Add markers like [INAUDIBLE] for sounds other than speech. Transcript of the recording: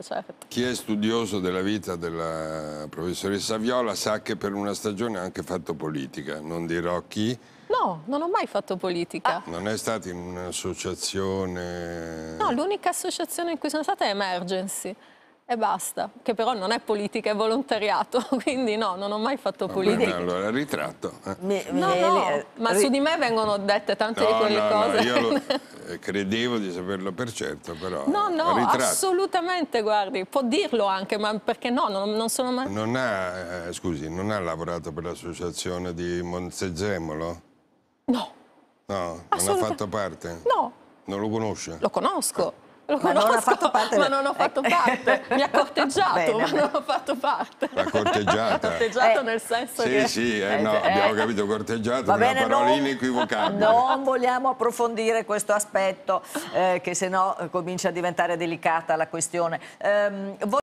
Certo. Chi è studioso della vita della professoressa Viola sa che per una stagione ha anche fatto politica, non dirò chi. No, non ho mai fatto politica. Ah. Non è stata in un'associazione... No, l'unica associazione in cui sono stata è Emergency e basta, che però non è politica, è volontariato, [LAUGHS] quindi no, non ho mai fatto Va politica. Bene, allora, ritratto. Eh. no, no, ma su di me vengono dette tante no, di quelle no, cose. No, io lo, [LAUGHS] eh, credevo di saperlo per certo, però... No, no, ritratto. assolutamente, guardi, può dirlo anche, ma perché no, non, non sono mai... Non ha, eh, scusi, non ha lavorato per l'associazione di Montezemolo? No. No, non ha fatto parte? No. Non lo conosce? Lo conosco lo conosco, ma non ha fatto parte. Ma non ho fatto parte. [LAUGHS] Mi ha corteggiato, ma non ho fatto parte. L'ha corteggiata. [LAUGHS] corteggiato eh. nel senso sì, che... Sì, sì, eh, eh, no, eh, abbiamo capito, corteggiato, Va una parolina non, equivocabile. Non vogliamo approfondire questo aspetto, eh, che se no eh, comincia a diventare delicata la questione. Um,